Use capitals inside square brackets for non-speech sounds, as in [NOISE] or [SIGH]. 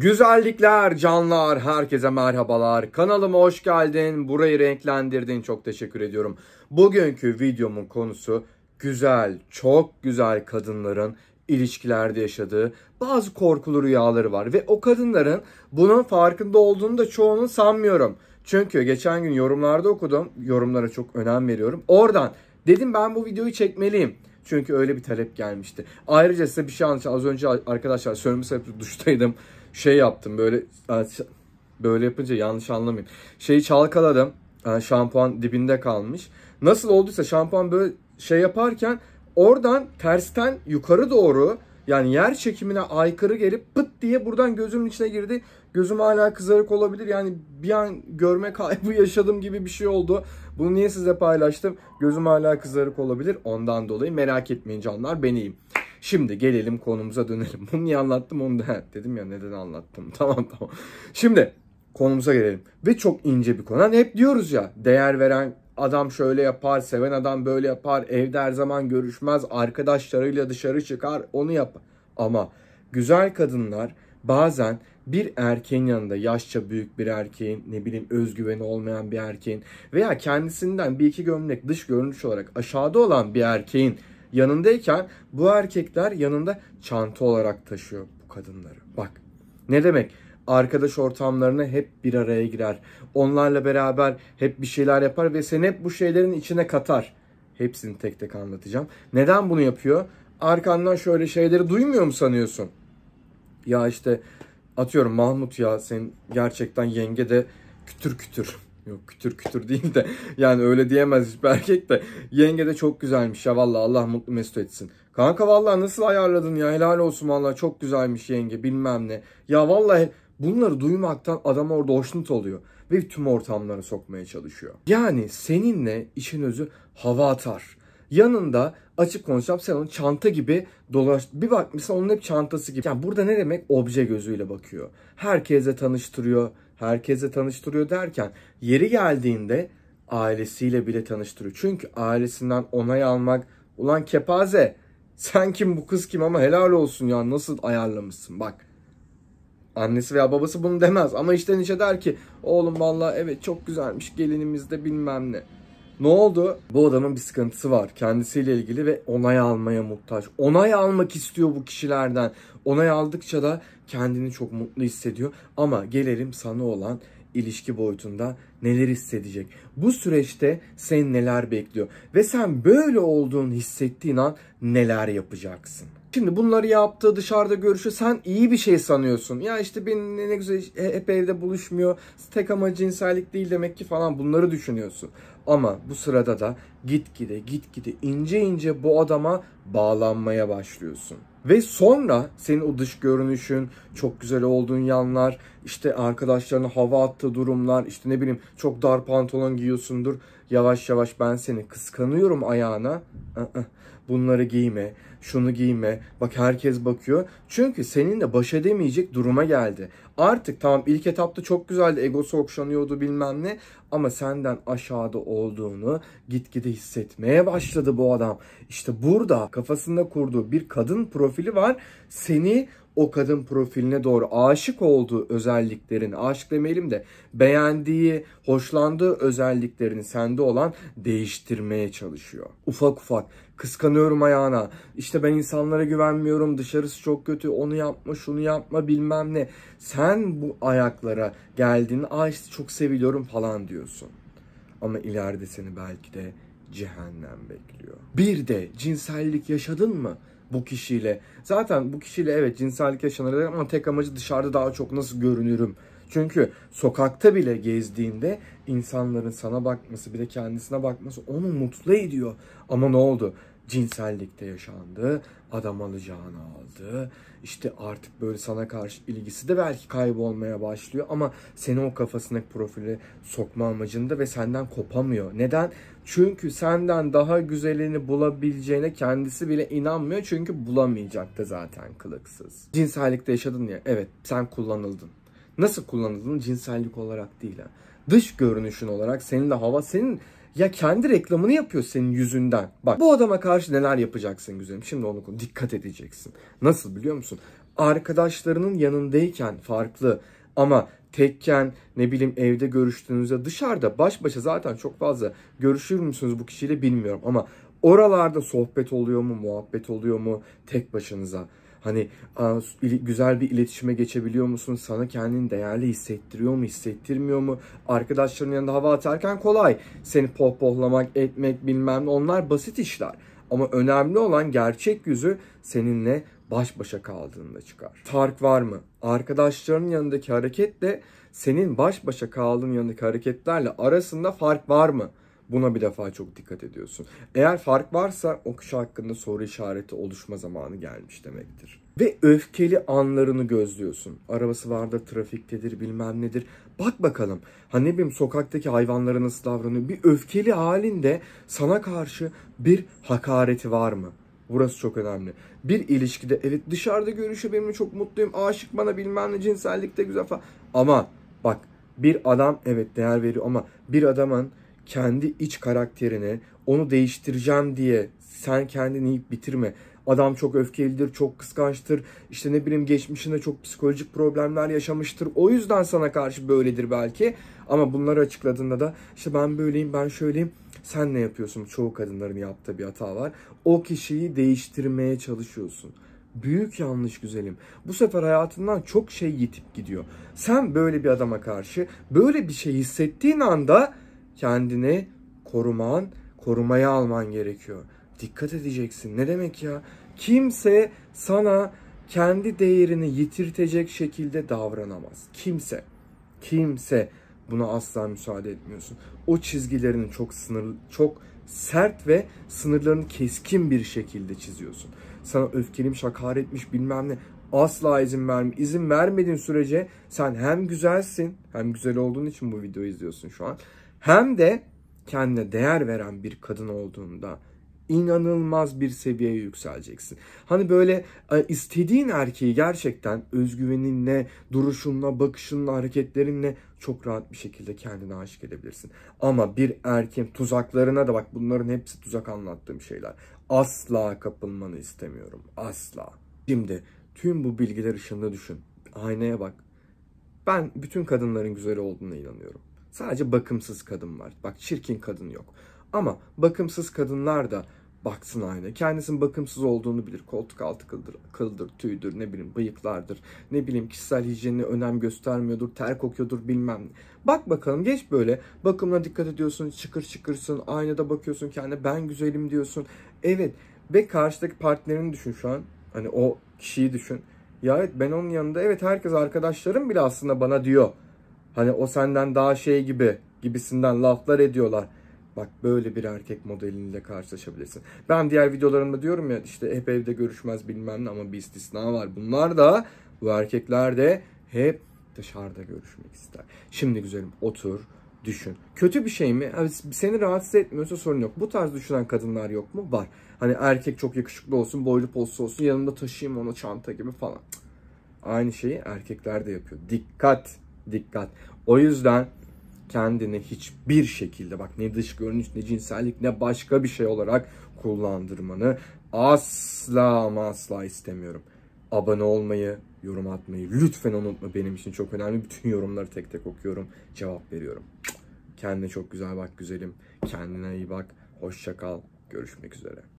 Güzellikler, canlar, herkese merhabalar. Kanalıma hoş geldin. Burayı renklendirdin. Çok teşekkür ediyorum. Bugünkü videomun konusu güzel, çok güzel kadınların ilişkilerde yaşadığı bazı korkulu rüyaları var ve o kadınların bunun farkında olduğunu da çoğunun sanmıyorum. Çünkü geçen gün yorumlarda okudum. Yorumlara çok önem veriyorum. Oradan dedim ben bu videoyu çekmeliyim. Çünkü öyle bir talep gelmişti. Ayrıca size bir şey anlatacağım. Az önce arkadaşlar sönümü duştaydım şey yaptım böyle e, böyle yapınca yanlış anlamayın. Şeyi çalkaladım. E, şampuan dibinde kalmış. Nasıl olduysa şampuan böyle şey yaparken oradan tersten yukarı doğru yani yer çekimine aykırı gelip pıt diye buradan gözümün içine girdi. Gözüm hala kızarık olabilir. Yani bir an görme kaybı [LAUGHS] yaşadım gibi bir şey oldu. Bunu niye size paylaştım? Gözüm hala kızarık olabilir. Ondan dolayı merak etmeyin canlar ben iyiyim. Şimdi gelelim konumuza dönelim. Bunu niye anlattım onu da [LAUGHS] dedim ya neden anlattım. [LAUGHS] Tamam tamam. Şimdi konumuza gelelim. Ve çok ince bir konu. Hani hep diyoruz ya değer veren adam şöyle yapar, seven adam böyle yapar, evde her zaman görüşmez, arkadaşlarıyla dışarı çıkar, onu yapar. Ama güzel kadınlar bazen bir erkeğin yanında yaşça büyük bir erkeğin ne bileyim özgüveni olmayan bir erkeğin veya kendisinden bir iki gömlek dış görünüş olarak aşağıda olan bir erkeğin yanındayken bu erkekler yanında çanta olarak taşıyor bu kadınları. Bak ne demek? arkadaş ortamlarına hep bir araya girer. Onlarla beraber hep bir şeyler yapar ve seni hep bu şeylerin içine katar. Hepsini tek tek anlatacağım. Neden bunu yapıyor? Arkandan şöyle şeyleri duymuyor mu sanıyorsun? Ya işte atıyorum Mahmut ya sen gerçekten yenge de kütür kütür. Yok kütür kütür [LAUGHS] değil de yani öyle diyemez hiçbir erkek de. Yenge de çok güzelmiş ya vallahi Allah mutlu mesut etsin. Kanka vallahi nasıl ayarladın ya helal olsun vallahi çok güzelmiş yenge bilmem ne. Ya vallahi bunları duymaktan adam orada hoşnut oluyor ve tüm ortamları sokmaya çalışıyor. Yani seninle işin özü hava atar. Yanında açık konuşacağım sen onu çanta gibi dolaş. Bir bak mesela onun hep çantası gibi. Yani burada ne demek? Obje gözüyle bakıyor. Herkese tanıştırıyor. Herkese tanıştırıyor derken yeri geldiğinde ailesiyle bile tanıştırıyor. Çünkü ailesinden onay almak ulan kepaze sen kim bu kız kim ama helal olsun ya nasıl ayarlamışsın bak. Annesi veya babası bunu demez ama içten içe der ki oğlum valla evet çok güzelmiş gelinimizde bilmem ne. Ne oldu? Bu adamın bir sıkıntısı var kendisiyle ilgili ve onay almaya muhtaç. Onay almak istiyor bu kişilerden. Onay aldıkça da kendini çok mutlu hissediyor. Ama gelelim sana olan ilişki boyutunda neler hissedecek. Bu süreçte sen neler bekliyor ve sen böyle olduğunu hissettiğin an neler yapacaksın. Şimdi bunları yaptığı dışarıda görüşü sen iyi bir şey sanıyorsun. Ya işte ben ne güzel hep e, evde buluşmuyor. Tek ama cinsellik değil demek ki falan bunları düşünüyorsun. Ama bu sırada da gitgide gitgide ince ince bu adama bağlanmaya başlıyorsun. Ve sonra senin o dış görünüşün, çok güzel olduğun yanlar, işte arkadaşlarına hava attığı durumlar, işte ne bileyim çok dar pantolon giyiyorsundur. Yavaş yavaş ben seni kıskanıyorum ayağına. Bunları giyme, şunu giyme. Bak herkes bakıyor. Çünkü seninle baş edemeyecek duruma geldi. Artık tamam ilk etapta çok güzeldi. Egosu okşanıyordu bilmem ne. Ama senden aşağıda olduğunu gitgide hissetmeye başladı bu adam. İşte burada kafasında kurduğu bir kadın profili var. Seni o kadın profiline doğru aşık olduğu özelliklerin, aşık demeyelim de beğendiği, hoşlandığı özelliklerini sende olan değiştirmeye çalışıyor. Ufak ufak kıskanıyorum ayağına. İşte ben insanlara güvenmiyorum. Dışarısı çok kötü. Onu yapma, şunu yapma bilmem ne. Sen bu ayaklara geldiğinde ay işte çok seviliyorum falan diyorsun. Ama ileride seni belki de cehennem bekliyor. Bir de cinsellik yaşadın mı? bu kişiyle. Zaten bu kişiyle evet cinsellik yaşanır ama tek amacı dışarıda daha çok nasıl görünürüm. Çünkü sokakta bile gezdiğinde insanların sana bakması bir de kendisine bakması onu mutlu ediyor. Ama ne oldu? cinsellikte yaşandı. Adam alacağını aldı. İşte artık böyle sana karşı ilgisi de belki kaybolmaya başlıyor ama seni o kafasına profile sokma amacında ve senden kopamıyor. Neden? Çünkü senden daha güzelini bulabileceğine kendisi bile inanmıyor. Çünkü bulamayacaktı zaten kılıksız. Cinsellikte yaşadın ya. Evet sen kullanıldın. Nasıl kullanıldın? Cinsellik olarak değil ha. Dış görünüşün olarak seninle hava senin ya kendi reklamını yapıyor senin yüzünden. Bak bu adama karşı neler yapacaksın güzelim. Şimdi onu dikkat edeceksin. Nasıl biliyor musun? Arkadaşlarının yanındayken farklı ama tekken ne bileyim evde görüştüğünüzde dışarıda baş başa zaten çok fazla görüşür müsünüz bu kişiyle bilmiyorum ama oralarda sohbet oluyor mu muhabbet oluyor mu tek başınıza Hani güzel bir iletişime geçebiliyor musun? Sana kendini değerli hissettiriyor mu, hissettirmiyor mu? Arkadaşların yanında hava atarken kolay. Seni pohpohlamak, etmek bilmem ne onlar basit işler. Ama önemli olan gerçek yüzü seninle baş başa kaldığında çıkar. Fark var mı? Arkadaşlarının yanındaki hareketle senin baş başa kaldığın yanındaki hareketlerle arasında fark var mı? Buna bir defa çok dikkat ediyorsun. Eğer fark varsa o kişi hakkında soru işareti oluşma zamanı gelmiş demektir. Ve öfkeli anlarını gözlüyorsun. Arabası vardır, trafiktedir, bilmem nedir. Bak bakalım. Hani ne bileyim sokaktaki hayvanlara nasıl davranıyor? Bir öfkeli halinde sana karşı bir hakareti var mı? Burası çok önemli. Bir ilişkide evet dışarıda görüşe benimle çok mutluyum. Aşık bana bilmem ne cinsellikte güzel falan. Ama bak bir adam evet değer veriyor ama bir adamın kendi iç karakterini onu değiştireceğim diye sen kendini yiyip bitirme. Adam çok öfkelidir, çok kıskançtır. İşte ne bileyim geçmişinde çok psikolojik problemler yaşamıştır. O yüzden sana karşı böyledir belki. Ama bunları açıkladığında da işte ben böyleyim, ben şöyleyim. Sen ne yapıyorsun? Çoğu kadınların yaptığı bir hata var. O kişiyi değiştirmeye çalışıyorsun. Büyük yanlış güzelim. Bu sefer hayatından çok şey yitip gidiyor. Sen böyle bir adama karşı böyle bir şey hissettiğin anda kendini koruman, korumaya alman gerekiyor. Dikkat edeceksin. Ne demek ya? Kimse sana kendi değerini yitirtecek şekilde davranamaz. Kimse. Kimse buna asla müsaade etmiyorsun. O çizgilerini çok sınır çok sert ve sınırlarını keskin bir şekilde çiziyorsun. Sana öfkelim şakar etmiş bilmem ne asla izin verme. İzin vermediğin sürece sen hem güzelsin hem güzel olduğun için bu videoyu izliyorsun şu an hem de kendine değer veren bir kadın olduğunda inanılmaz bir seviyeye yükseleceksin. Hani böyle e, istediğin erkeği gerçekten özgüveninle, duruşunla, bakışınla, hareketlerinle çok rahat bir şekilde kendine aşık edebilirsin. Ama bir erkeğin tuzaklarına da bak bunların hepsi tuzak anlattığım şeyler. Asla kapılmanı istemiyorum. Asla. Şimdi tüm bu bilgiler ışığında düşün. Aynaya bak. Ben bütün kadınların güzel olduğuna inanıyorum. Sadece bakımsız kadın var. Bak çirkin kadın yok. Ama bakımsız kadınlar da baksın aynı. Kendisinin bakımsız olduğunu bilir. Koltuk altı kıldır, kıldır, tüydür, ne bileyim bıyıklardır. Ne bileyim kişisel hijyenine önem göstermiyordur, ter kokuyordur bilmem ne. Bak bakalım geç böyle. Bakımına dikkat ediyorsun, çıkır çıkırsın. Aynada bakıyorsun kendine ben güzelim diyorsun. Evet ve karşıdaki partnerini düşün şu an. Hani o kişiyi düşün. Ya evet ben onun yanında evet herkes arkadaşlarım bile aslında bana diyor. Hani o senden daha şey gibi gibisinden laflar ediyorlar. Bak böyle bir erkek modeliyle karşılaşabilirsin. Ben diğer videolarımda diyorum ya işte hep evde görüşmez bilmem ne ama bir istisna var. Bunlar da bu erkekler de hep dışarıda görüşmek ister. Şimdi güzelim otur düşün. Kötü bir şey mi? seni rahatsız etmiyorsa sorun yok. Bu tarz düşünen kadınlar yok mu? Var. Hani erkek çok yakışıklı olsun, boylu poslu olsun, yanımda taşıyayım onu çanta gibi falan. Aynı şeyi erkekler de yapıyor. Dikkat! dikkat. O yüzden kendini hiçbir şekilde bak ne dış görünüş ne cinsellik ne başka bir şey olarak kullandırmanı asla ama asla istemiyorum. Abone olmayı, yorum atmayı lütfen unutma benim için çok önemli. Bütün yorumları tek tek okuyorum, cevap veriyorum. Kendine çok güzel bak güzelim. Kendine iyi bak. Hoşça kal. Görüşmek üzere.